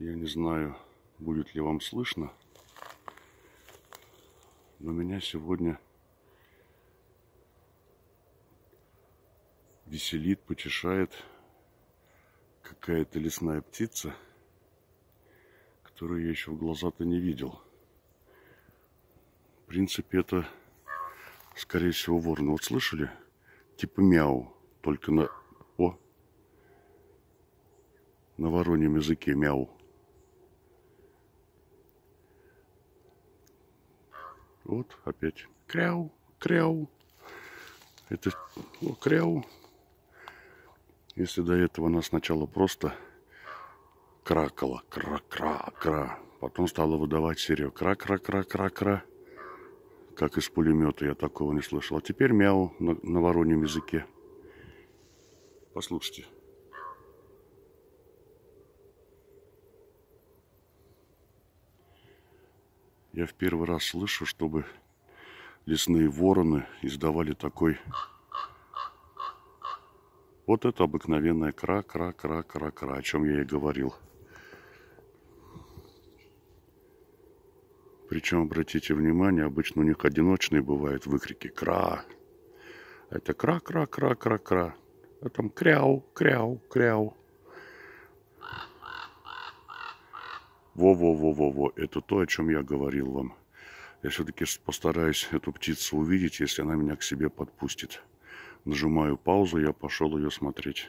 Я не знаю, будет ли вам слышно, но меня сегодня веселит, потешает какая-то лесная птица, которую я еще в глаза-то не видел. В принципе, это, скорее всего, ворон. Вот слышали? Типа мяу, только на... О! На вороньем языке мяу. Вот опять кряу, кряу. Это о, ну, кряу. Если до этого она сначала просто кракала, кра-кра-кра, потом стала выдавать серию кра-кра-кра-кра-кра, как из пулемета, я такого не слышал. А теперь мяу на, на вороньем языке. Послушайте. Я в первый раз слышу, чтобы лесные вороны издавали такой... Вот это обыкновенная кра-кра-кра-кра-кра, о чем я и говорил. Причем, обратите внимание, обычно у них одиночные бывают выкрики «кра». Это «кра-кра-кра-кра-кра», а там «кряу-кряу-кряу». Во-во-во-во-во, это то, о чем я говорил вам. Я все-таки постараюсь эту птицу увидеть, если она меня к себе подпустит. Нажимаю паузу, я пошел ее смотреть.